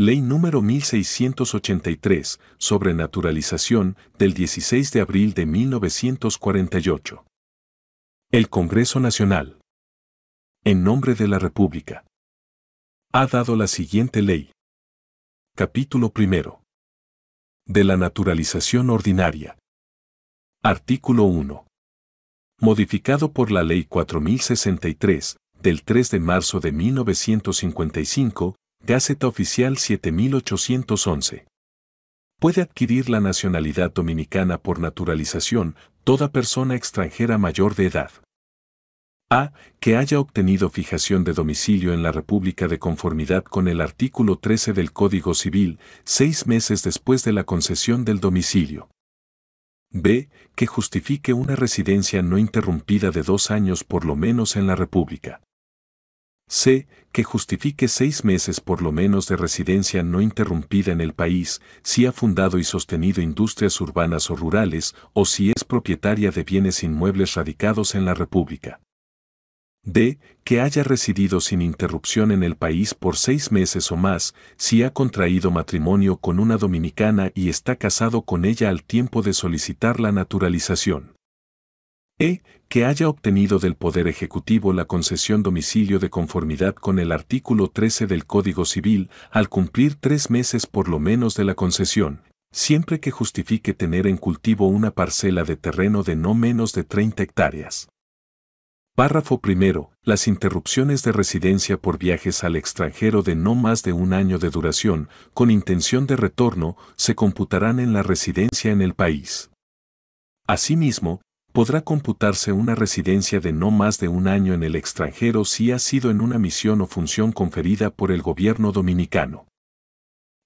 Ley número 1683, sobre naturalización, del 16 de abril de 1948. El Congreso Nacional, en nombre de la República, ha dado la siguiente ley. Capítulo primero. De la naturalización ordinaria. Artículo 1. Modificado por la Ley 4063, del 3 de marzo de 1955, Gaceta Oficial 7811. Puede adquirir la nacionalidad dominicana por naturalización toda persona extranjera mayor de edad. A. Que haya obtenido fijación de domicilio en la República de conformidad con el artículo 13 del Código Civil, seis meses después de la concesión del domicilio. B. Que justifique una residencia no interrumpida de dos años por lo menos en la República. C. Que justifique seis meses por lo menos de residencia no interrumpida en el país si ha fundado y sostenido industrias urbanas o rurales o si es propietaria de bienes inmuebles radicados en la República. D. Que haya residido sin interrupción en el país por seis meses o más si ha contraído matrimonio con una dominicana y está casado con ella al tiempo de solicitar la naturalización. E. Que haya obtenido del Poder Ejecutivo la concesión domicilio de conformidad con el artículo 13 del Código Civil al cumplir tres meses por lo menos de la concesión, siempre que justifique tener en cultivo una parcela de terreno de no menos de 30 hectáreas. Párrafo primero. Las interrupciones de residencia por viajes al extranjero de no más de un año de duración, con intención de retorno, se computarán en la residencia en el país. Asimismo, podrá computarse una residencia de no más de un año en el extranjero si ha sido en una misión o función conferida por el gobierno dominicano.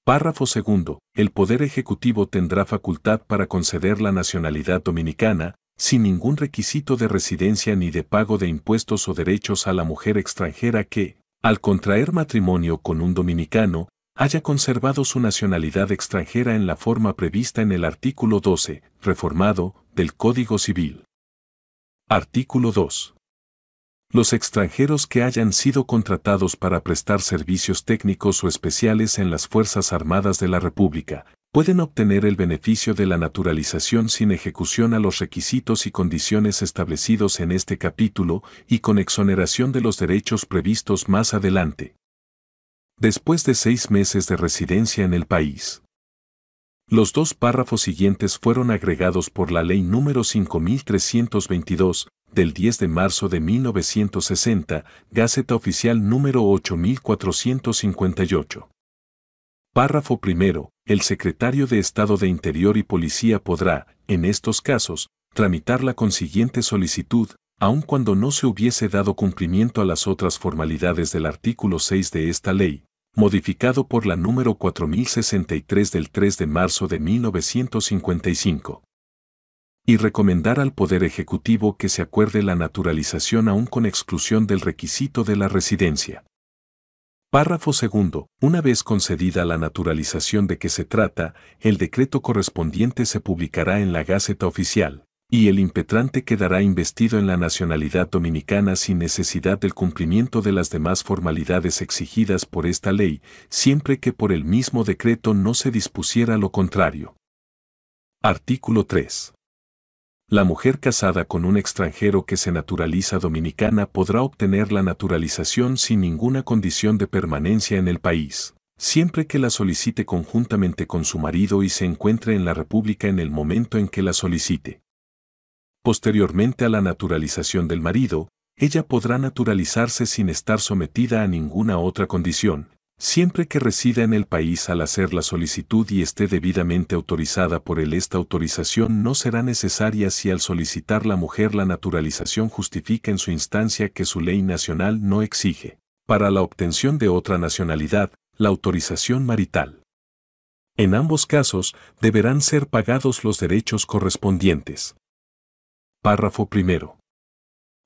Párrafo segundo. El Poder Ejecutivo tendrá facultad para conceder la nacionalidad dominicana, sin ningún requisito de residencia ni de pago de impuestos o derechos a la mujer extranjera que, al contraer matrimonio con un dominicano, haya conservado su nacionalidad extranjera en la forma prevista en el artículo 12, reformado, del Código Civil. Artículo 2. Los extranjeros que hayan sido contratados para prestar servicios técnicos o especiales en las Fuerzas Armadas de la República pueden obtener el beneficio de la naturalización sin ejecución a los requisitos y condiciones establecidos en este capítulo y con exoneración de los derechos previstos más adelante. Después de seis meses de residencia en el país. Los dos párrafos siguientes fueron agregados por la Ley número 5322, del 10 de marzo de 1960, Gaceta Oficial número 8458. Párrafo primero. El secretario de Estado de Interior y Policía podrá, en estos casos, tramitar la consiguiente solicitud, aun cuando no se hubiese dado cumplimiento a las otras formalidades del artículo 6 de esta ley, modificado por la número 4063 del 3 de marzo de 1955. Y recomendar al Poder Ejecutivo que se acuerde la naturalización aún con exclusión del requisito de la residencia. Párrafo segundo. Una vez concedida la naturalización de que se trata, el decreto correspondiente se publicará en la Gaceta Oficial, y el impetrante quedará investido en la nacionalidad dominicana sin necesidad del cumplimiento de las demás formalidades exigidas por esta ley, siempre que por el mismo decreto no se dispusiera lo contrario. Artículo 3. La mujer casada con un extranjero que se naturaliza dominicana podrá obtener la naturalización sin ninguna condición de permanencia en el país siempre que la solicite conjuntamente con su marido y se encuentre en la República en el momento en que la solicite. Posteriormente a la naturalización del marido, ella podrá naturalizarse sin estar sometida a ninguna otra condición, siempre que resida en el país al hacer la solicitud y esté debidamente autorizada por él. Esta autorización no será necesaria si al solicitar la mujer la naturalización justifica en su instancia que su ley nacional no exige, para la obtención de otra nacionalidad, la autorización marital. En ambos casos, deberán ser pagados los derechos correspondientes. Párrafo primero.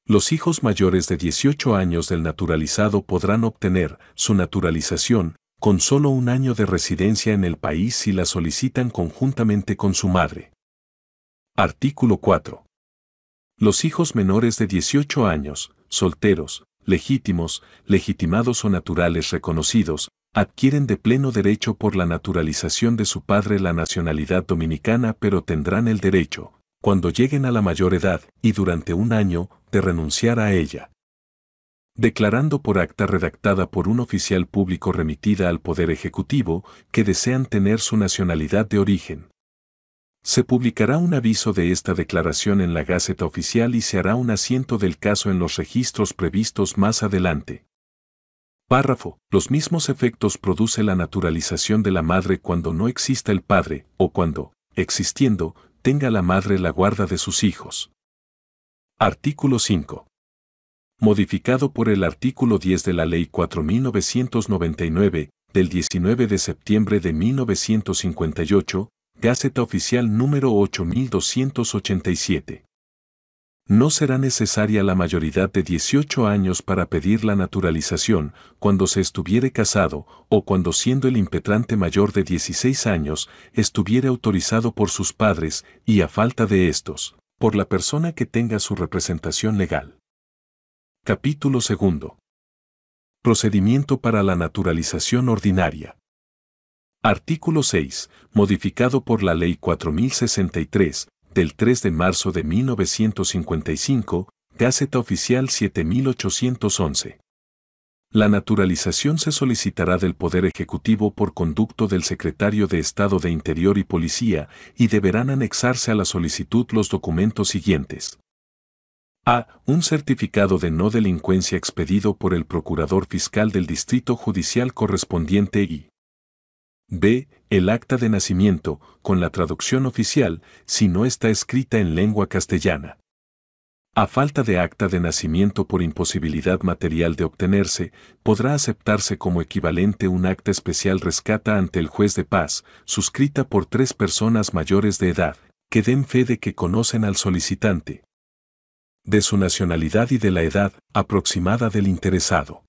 Los hijos mayores de 18 años del naturalizado podrán obtener su naturalización con solo un año de residencia en el país si la solicitan conjuntamente con su madre. Artículo 4. Los hijos menores de 18 años, solteros, legítimos, legitimados o naturales reconocidos, adquieren de pleno derecho por la naturalización de su padre la nacionalidad dominicana pero tendrán el derecho, cuando lleguen a la mayor edad y durante un año, de renunciar a ella. Declarando por acta redactada por un oficial público remitida al Poder Ejecutivo que desean tener su nacionalidad de origen. Se publicará un aviso de esta declaración en la Gaceta Oficial y se hará un asiento del caso en los registros previstos más adelante. Párrafo. Los mismos efectos produce la naturalización de la madre cuando no exista el padre, o cuando, existiendo, tenga la madre la guarda de sus hijos. Artículo 5. Modificado por el artículo 10 de la Ley 4999, del 19 de septiembre de 1958, Gaceta Oficial número 8287. No será necesaria la mayoría de 18 años para pedir la naturalización cuando se estuviere casado o cuando siendo el impetrante mayor de 16 años estuviere autorizado por sus padres y a falta de estos, por la persona que tenga su representación legal. Capítulo 2. Procedimiento para la naturalización ordinaria. Artículo 6, modificado por la Ley 4063, del 3 de marzo de 1955, Gaceta Oficial 7811. La naturalización se solicitará del Poder Ejecutivo por conducto del Secretario de Estado de Interior y Policía y deberán anexarse a la solicitud los documentos siguientes. A. Un certificado de no delincuencia expedido por el Procurador Fiscal del Distrito Judicial correspondiente y B. El acta de nacimiento, con la traducción oficial, si no está escrita en lengua castellana. A falta de acta de nacimiento por imposibilidad material de obtenerse, podrá aceptarse como equivalente un acta especial rescata ante el juez de paz, suscrita por tres personas mayores de edad, que den fe de que conocen al solicitante, de su nacionalidad y de la edad aproximada del interesado.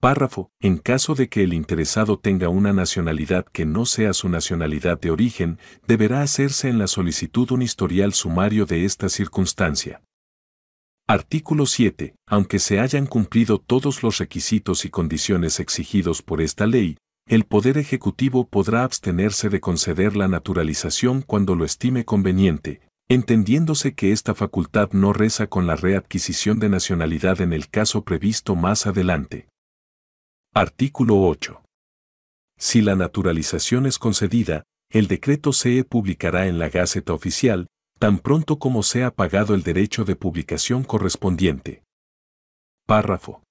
Párrafo. En caso de que el interesado tenga una nacionalidad que no sea su nacionalidad de origen, deberá hacerse en la solicitud un historial sumario de esta circunstancia. Artículo 7. Aunque se hayan cumplido todos los requisitos y condiciones exigidos por esta ley, el Poder Ejecutivo podrá abstenerse de conceder la naturalización cuando lo estime conveniente, entendiéndose que esta facultad no reza con la readquisición de nacionalidad en el caso previsto más adelante. Artículo 8. Si la naturalización es concedida, el decreto se publicará en la Gaceta Oficial, tan pronto como sea pagado el derecho de publicación correspondiente. Párrafo.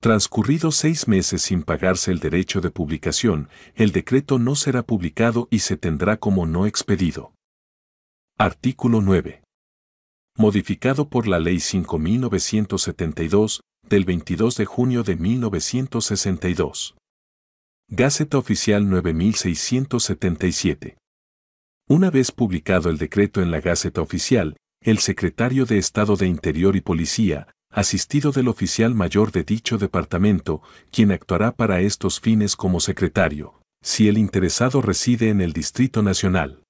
Transcurridos seis meses sin pagarse el derecho de publicación, el decreto no será publicado y se tendrá como no expedido. Artículo 9. Modificado por la Ley 5.972, del 22 de junio de 1962. Gaceta Oficial 9677. Una vez publicado el decreto en la Gaceta Oficial, el secretario de Estado de Interior y Policía, asistido del oficial mayor de dicho departamento, quien actuará para estos fines como secretario, si el interesado reside en el Distrito Nacional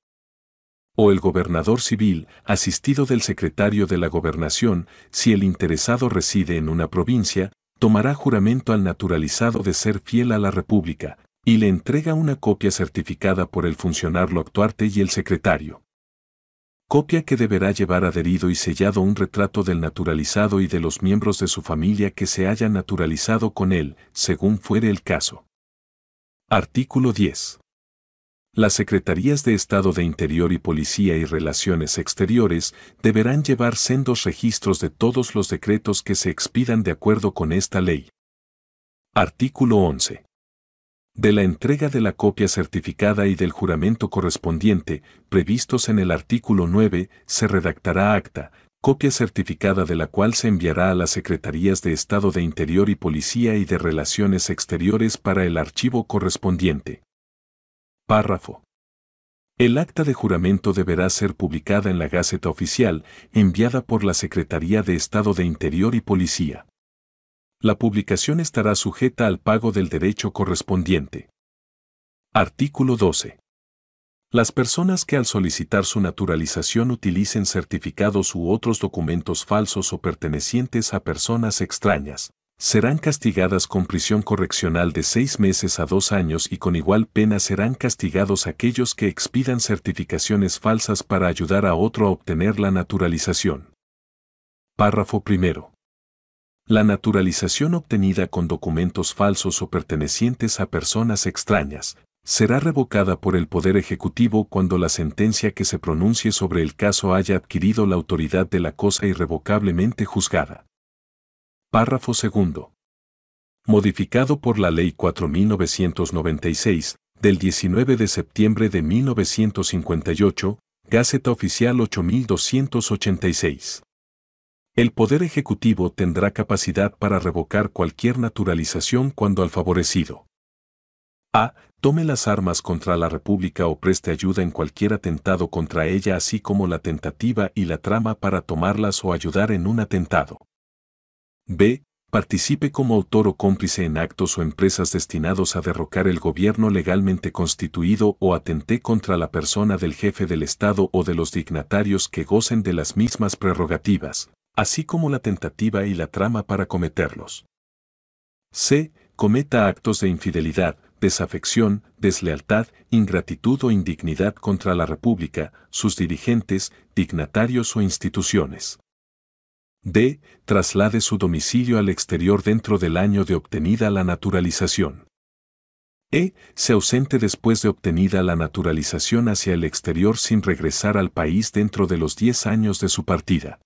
o el gobernador civil, asistido del secretario de la gobernación, si el interesado reside en una provincia, tomará juramento al naturalizado de ser fiel a la República, y le entrega una copia certificada por el funcionario actuarte y el secretario. Copia que deberá llevar adherido y sellado un retrato del naturalizado y de los miembros de su familia que se haya naturalizado con él, según fuere el caso. Artículo 10. Las Secretarías de Estado de Interior y Policía y Relaciones Exteriores deberán llevar sendos registros de todos los decretos que se expidan de acuerdo con esta ley. Artículo 11. De la entrega de la copia certificada y del juramento correspondiente, previstos en el artículo 9, se redactará acta, copia certificada de la cual se enviará a las Secretarías de Estado de Interior y Policía y de Relaciones Exteriores para el archivo correspondiente. Párrafo. El acta de juramento deberá ser publicada en la Gaceta Oficial, enviada por la Secretaría de Estado de Interior y Policía. La publicación estará sujeta al pago del derecho correspondiente. Artículo 12. Las personas que al solicitar su naturalización utilicen certificados u otros documentos falsos o pertenecientes a personas extrañas, serán castigadas con prisión correccional de seis meses a dos años y con igual pena serán castigados aquellos que expidan certificaciones falsas para ayudar a otro a obtener la naturalización. Párrafo primero. La naturalización obtenida con documentos falsos o pertenecientes a personas extrañas será revocada por el Poder Ejecutivo cuando la sentencia que se pronuncie sobre el caso haya adquirido la autoridad de la cosa irrevocablemente juzgada. Párrafo segundo. Modificado por la Ley 4996, del 19 de septiembre de 1958, Gaceta Oficial 8286. El Poder Ejecutivo tendrá capacidad para revocar cualquier naturalización cuando al favorecido. A. Tome las armas contra la República o preste ayuda en cualquier atentado contra ella así como la tentativa y la trama para tomarlas o ayudar en un atentado. B. Participe como autor o cómplice en actos o empresas destinados a derrocar el gobierno legalmente constituido o atenté contra la persona del jefe del Estado o de los dignatarios que gocen de las mismas prerrogativas, así como la tentativa y la trama para cometerlos. C. Cometa actos de infidelidad, desafección, deslealtad, ingratitud o indignidad contra la República, sus dirigentes, dignatarios o instituciones. D. Traslade su domicilio al exterior dentro del año de obtenida la naturalización. E. Se ausente después de obtenida la naturalización hacia el exterior sin regresar al país dentro de los 10 años de su partida.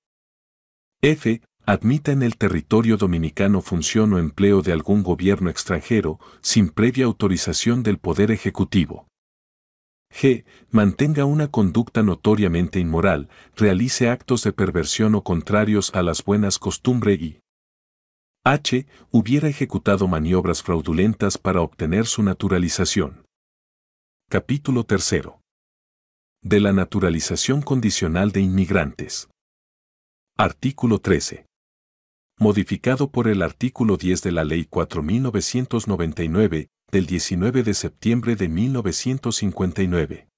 F. Admita en el territorio dominicano función o empleo de algún gobierno extranjero sin previa autorización del Poder Ejecutivo. G. Mantenga una conducta notoriamente inmoral, realice actos de perversión o contrarios a las buenas costumbres y H. Hubiera ejecutado maniobras fraudulentas para obtener su naturalización. Capítulo 3. De la naturalización condicional de inmigrantes. Artículo 13 modificado por el artículo 10 de la Ley 4999, del 19 de septiembre de 1959.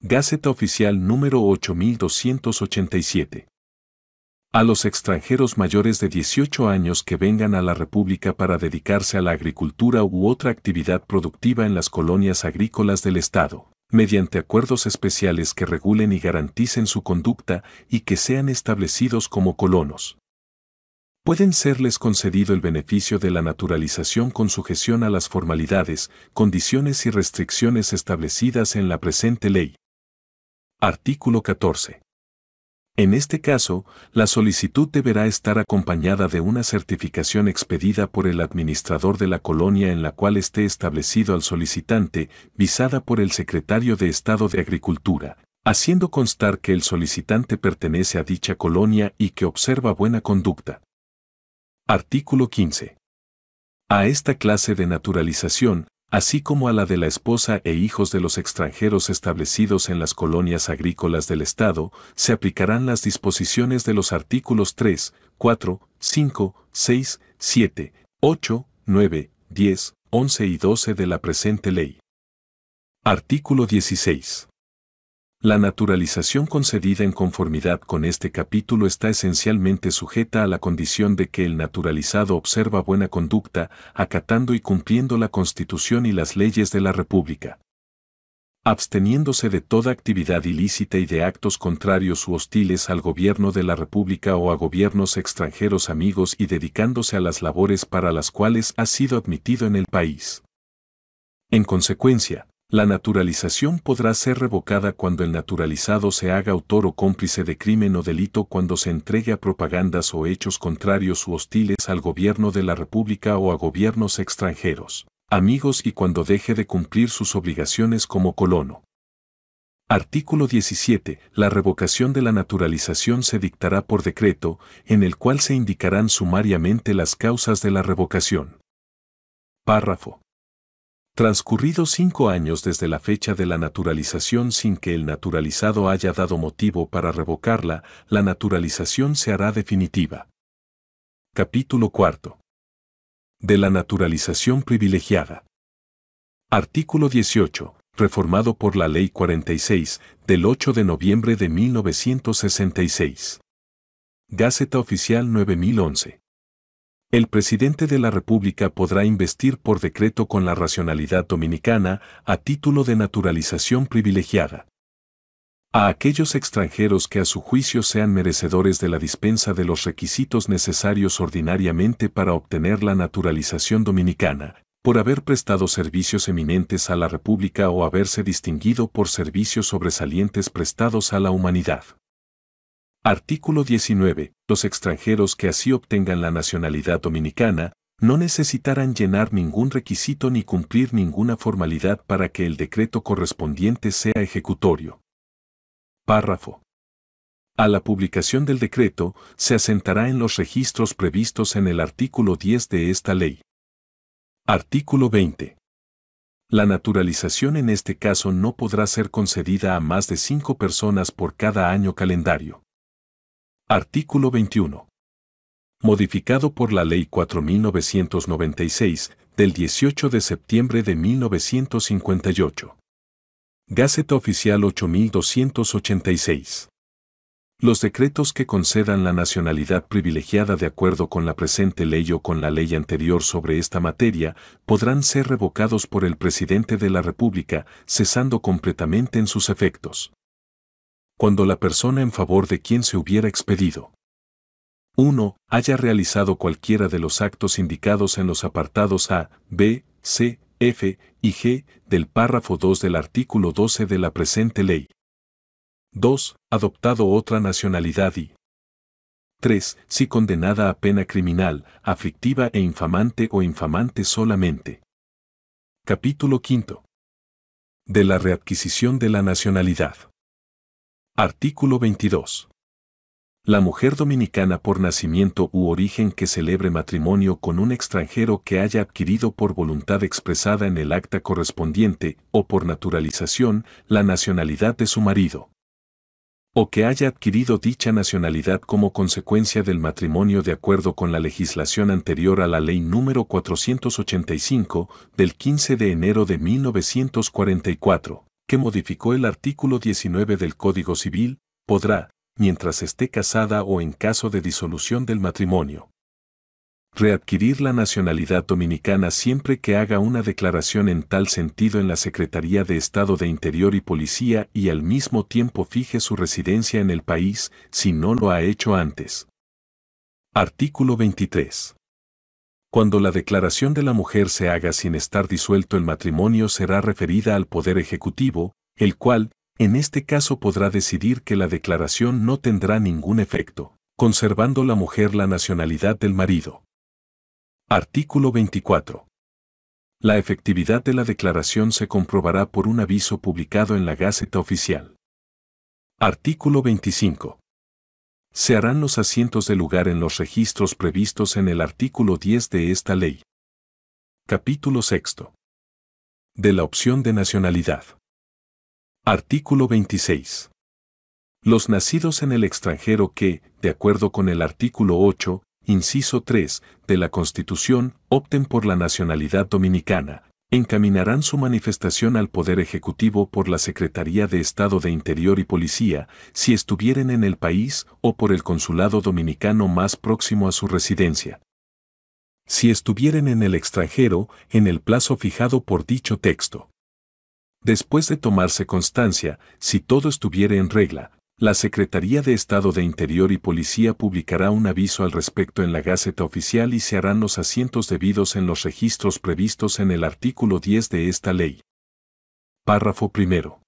Gaceta Oficial número 8287. A los extranjeros mayores de 18 años que vengan a la República para dedicarse a la agricultura u otra actividad productiva en las colonias agrícolas del Estado, mediante acuerdos especiales que regulen y garanticen su conducta y que sean establecidos como colonos pueden serles concedido el beneficio de la naturalización con sujeción a las formalidades, condiciones y restricciones establecidas en la presente ley. Artículo 14. En este caso, la solicitud deberá estar acompañada de una certificación expedida por el administrador de la colonia en la cual esté establecido al solicitante, visada por el secretario de Estado de Agricultura, haciendo constar que el solicitante pertenece a dicha colonia y que observa buena conducta. Artículo 15. A esta clase de naturalización, así como a la de la esposa e hijos de los extranjeros establecidos en las colonias agrícolas del Estado, se aplicarán las disposiciones de los artículos 3, 4, 5, 6, 7, 8, 9, 10, 11 y 12 de la presente ley. Artículo 16. La naturalización concedida en conformidad con este capítulo está esencialmente sujeta a la condición de que el naturalizado observa buena conducta, acatando y cumpliendo la Constitución y las leyes de la República. Absteniéndose de toda actividad ilícita y de actos contrarios u hostiles al gobierno de la República o a gobiernos extranjeros amigos y dedicándose a las labores para las cuales ha sido admitido en el país. En consecuencia, la naturalización podrá ser revocada cuando el naturalizado se haga autor o cómplice de crimen o delito cuando se entregue a propagandas o hechos contrarios u hostiles al gobierno de la República o a gobiernos extranjeros, amigos y cuando deje de cumplir sus obligaciones como colono. Artículo 17. La revocación de la naturalización se dictará por decreto, en el cual se indicarán sumariamente las causas de la revocación. Párrafo Transcurridos cinco años desde la fecha de la naturalización sin que el naturalizado haya dado motivo para revocarla, la naturalización se hará definitiva. Capítulo cuarto. De la naturalización privilegiada. Artículo 18, reformado por la Ley 46, del 8 de noviembre de 1966. Gaceta Oficial 9011. El presidente de la República podrá investir por decreto con la racionalidad dominicana a título de naturalización privilegiada. A aquellos extranjeros que a su juicio sean merecedores de la dispensa de los requisitos necesarios ordinariamente para obtener la naturalización dominicana, por haber prestado servicios eminentes a la República o haberse distinguido por servicios sobresalientes prestados a la humanidad. Artículo 19. Los extranjeros que así obtengan la nacionalidad dominicana, no necesitarán llenar ningún requisito ni cumplir ninguna formalidad para que el decreto correspondiente sea ejecutorio. Párrafo. A la publicación del decreto, se asentará en los registros previstos en el artículo 10 de esta ley. Artículo 20. La naturalización en este caso no podrá ser concedida a más de cinco personas por cada año calendario. Artículo 21. Modificado por la Ley 4996 del 18 de septiembre de 1958. Gaceta Oficial 8286. Los decretos que concedan la nacionalidad privilegiada de acuerdo con la presente ley o con la ley anterior sobre esta materia podrán ser revocados por el presidente de la República, cesando completamente en sus efectos cuando la persona en favor de quien se hubiera expedido 1. haya realizado cualquiera de los actos indicados en los apartados A, B, C, F y G del párrafo 2 del artículo 12 de la presente ley. 2. Adoptado otra nacionalidad y 3. Si condenada a pena criminal, aflictiva e infamante o infamante solamente. Capítulo 5. De la readquisición de la nacionalidad. Artículo 22. La mujer dominicana por nacimiento u origen que celebre matrimonio con un extranjero que haya adquirido por voluntad expresada en el acta correspondiente o por naturalización la nacionalidad de su marido. O que haya adquirido dicha nacionalidad como consecuencia del matrimonio de acuerdo con la legislación anterior a la ley número 485 del 15 de enero de 1944 que modificó el artículo 19 del Código Civil, podrá, mientras esté casada o en caso de disolución del matrimonio, readquirir la nacionalidad dominicana siempre que haga una declaración en tal sentido en la Secretaría de Estado de Interior y Policía y al mismo tiempo fije su residencia en el país si no lo ha hecho antes. Artículo 23. Cuando la declaración de la mujer se haga sin estar disuelto el matrimonio será referida al Poder Ejecutivo, el cual, en este caso podrá decidir que la declaración no tendrá ningún efecto, conservando la mujer la nacionalidad del marido. Artículo 24. La efectividad de la declaración se comprobará por un aviso publicado en la Gaceta Oficial. Artículo 25 se harán los asientos de lugar en los registros previstos en el artículo 10 de esta ley. Capítulo 6. De la opción de nacionalidad. Artículo 26. Los nacidos en el extranjero que, de acuerdo con el artículo 8, inciso 3, de la Constitución, opten por la nacionalidad dominicana, encaminarán su manifestación al Poder Ejecutivo por la Secretaría de Estado de Interior y Policía, si estuvieren en el país, o por el consulado dominicano más próximo a su residencia. Si estuvieren en el extranjero, en el plazo fijado por dicho texto. Después de tomarse constancia, si todo estuviere en regla, la Secretaría de Estado de Interior y Policía publicará un aviso al respecto en la Gaceta Oficial y se harán los asientos debidos en los registros previstos en el artículo 10 de esta ley. Párrafo primero.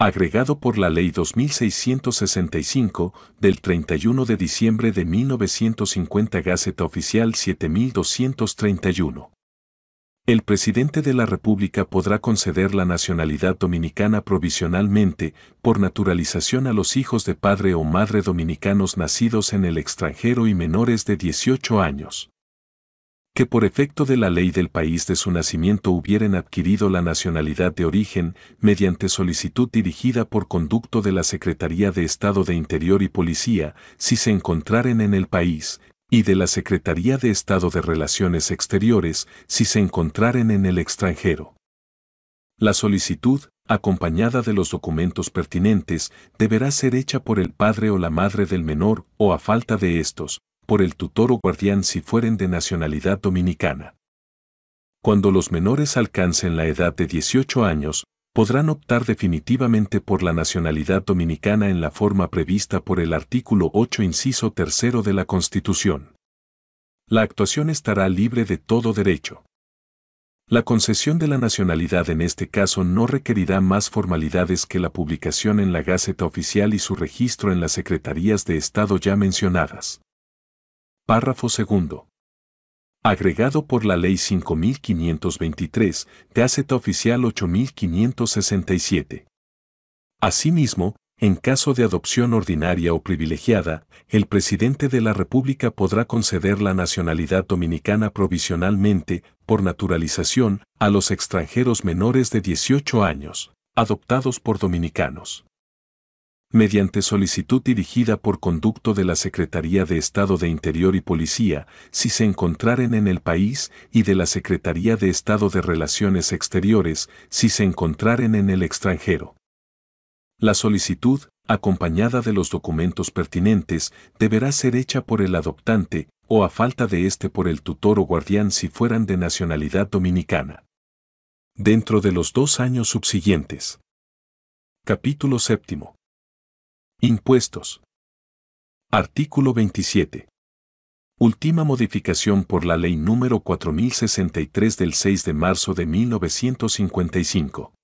Agregado por la Ley 2665, del 31 de diciembre de 1950 Gaceta Oficial 7231. El presidente de la República podrá conceder la nacionalidad dominicana provisionalmente por naturalización a los hijos de padre o madre dominicanos nacidos en el extranjero y menores de 18 años. Que por efecto de la ley del país de su nacimiento hubieran adquirido la nacionalidad de origen mediante solicitud dirigida por conducto de la Secretaría de Estado de Interior y Policía si se encontraren en el país, y de la Secretaría de Estado de Relaciones Exteriores si se encontraren en el extranjero. La solicitud, acompañada de los documentos pertinentes, deberá ser hecha por el padre o la madre del menor o a falta de estos, por el tutor o guardián si fueren de nacionalidad dominicana. Cuando los menores alcancen la edad de 18 años, podrán optar definitivamente por la nacionalidad dominicana en la forma prevista por el artículo 8 inciso 3 de la Constitución. La actuación estará libre de todo derecho. La concesión de la nacionalidad en este caso no requerirá más formalidades que la publicación en la Gaceta Oficial y su registro en las Secretarías de Estado ya mencionadas. Párrafo segundo agregado por la Ley 5523, de Oficial 8567. Asimismo, en caso de adopción ordinaria o privilegiada, el presidente de la República podrá conceder la nacionalidad dominicana provisionalmente, por naturalización, a los extranjeros menores de 18 años, adoptados por dominicanos mediante solicitud dirigida por conducto de la Secretaría de Estado de Interior y Policía, si se encontraren en el país, y de la Secretaría de Estado de Relaciones Exteriores, si se encontraren en el extranjero. La solicitud, acompañada de los documentos pertinentes, deberá ser hecha por el adoptante, o a falta de éste por el tutor o guardián si fueran de nacionalidad dominicana. Dentro de los dos años subsiguientes. Capítulo séptimo. Impuestos. Artículo 27. Última modificación por la Ley número 4063 del 6 de marzo de 1955.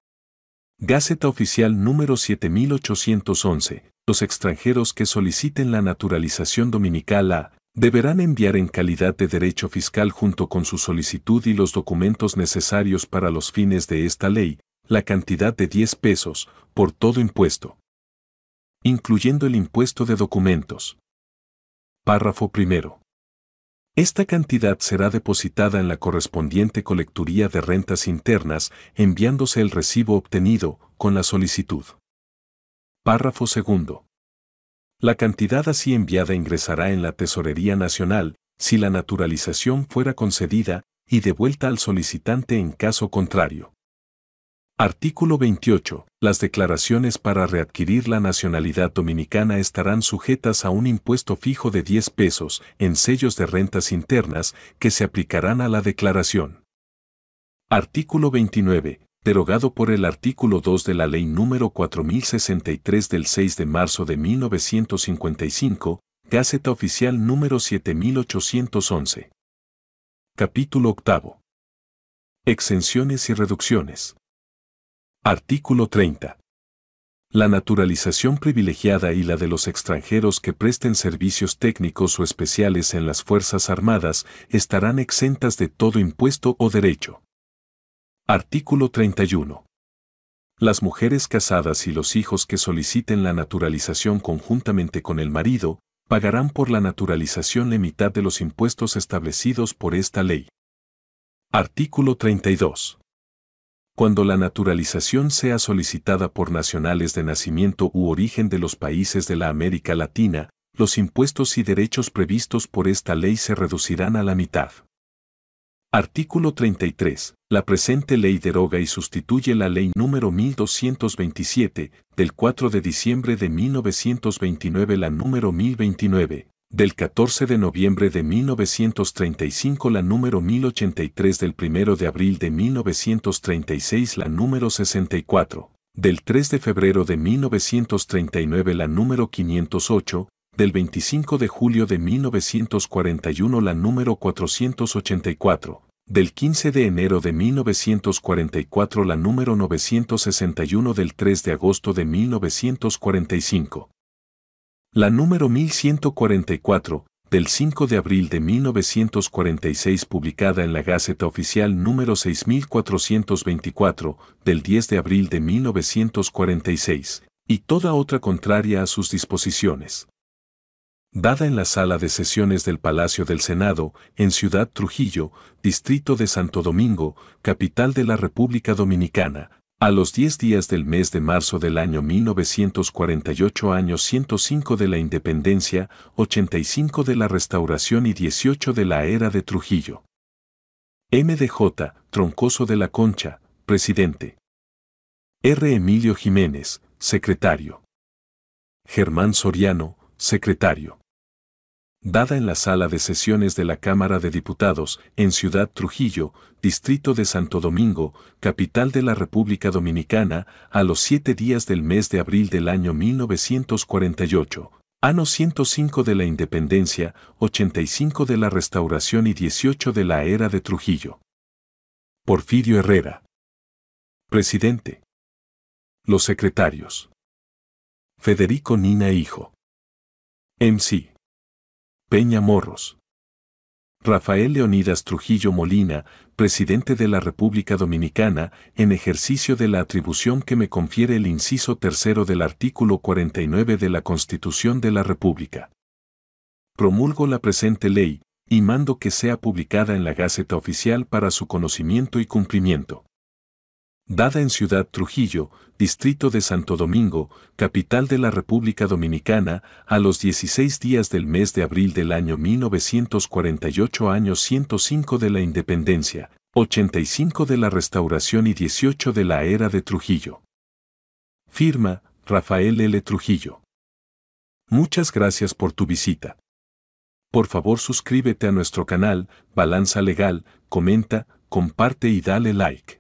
Gaceta Oficial número 7811. Los extranjeros que soliciten la naturalización dominical a deberán enviar en calidad de derecho fiscal junto con su solicitud y los documentos necesarios para los fines de esta ley, la cantidad de 10 pesos, por todo impuesto, incluyendo el impuesto de documentos. Párrafo primero. Esta cantidad será depositada en la correspondiente colecturía de rentas internas, enviándose el recibo obtenido con la solicitud. Párrafo segundo. La cantidad así enviada ingresará en la Tesorería Nacional, si la naturalización fuera concedida, y devuelta al solicitante en caso contrario. Artículo 28. Las declaraciones para readquirir la nacionalidad dominicana estarán sujetas a un impuesto fijo de 10 pesos en sellos de rentas internas que se aplicarán a la declaración. Artículo 29. Derogado por el artículo 2 de la Ley número 4063 del 6 de marzo de 1955, Gaceta Oficial número 7811. Capítulo 8. Exenciones y reducciones. Artículo 30. La naturalización privilegiada y la de los extranjeros que presten servicios técnicos o especiales en las Fuerzas Armadas estarán exentas de todo impuesto o derecho. Artículo 31. Las mujeres casadas y los hijos que soliciten la naturalización conjuntamente con el marido, pagarán por la naturalización la mitad de los impuestos establecidos por esta ley. Artículo 32 cuando la naturalización sea solicitada por nacionales de nacimiento u origen de los países de la América Latina, los impuestos y derechos previstos por esta ley se reducirán a la mitad. Artículo 33. La presente ley deroga y sustituye la ley número 1227, del 4 de diciembre de 1929, la número 1029, del 14 de noviembre de 1935 la número 1083 del 1 de abril de 1936 la número 64, del 3 de febrero de 1939 la número 508, del 25 de julio de 1941 la número 484, del 15 de enero de 1944 la número 961 del 3 de agosto de 1945 la número 1144, del 5 de abril de 1946 publicada en la Gaceta Oficial número 6424, del 10 de abril de 1946, y toda otra contraria a sus disposiciones. Dada en la sala de sesiones del Palacio del Senado, en Ciudad Trujillo, distrito de Santo Domingo, capital de la República Dominicana, a los 10 días del mes de marzo del año 1948, Años 105 de la independencia, 85 de la restauración y 18 de la era de Trujillo. MDJ, Troncoso de la Concha, presidente. R. Emilio Jiménez, secretario. Germán Soriano, secretario dada en la sala de sesiones de la Cámara de Diputados, en Ciudad Trujillo, Distrito de Santo Domingo, capital de la República Dominicana, a los siete días del mes de abril del año 1948, ano 105 de la Independencia, 85 de la Restauración y 18 de la Era de Trujillo. Porfirio Herrera. Presidente. Los secretarios. Federico Nina Hijo. MC. Peña Morros. Rafael Leonidas Trujillo Molina, presidente de la República Dominicana, en ejercicio de la atribución que me confiere el inciso tercero del artículo 49 de la Constitución de la República. Promulgo la presente ley, y mando que sea publicada en la Gaceta Oficial para su conocimiento y cumplimiento dada en Ciudad Trujillo, distrito de Santo Domingo, capital de la República Dominicana, a los 16 días del mes de abril del año 1948, año 105 de la Independencia, 85 de la Restauración y 18 de la Era de Trujillo. Firma, Rafael L. Trujillo. Muchas gracias por tu visita. Por favor suscríbete a nuestro canal, Balanza Legal, comenta, comparte y dale like.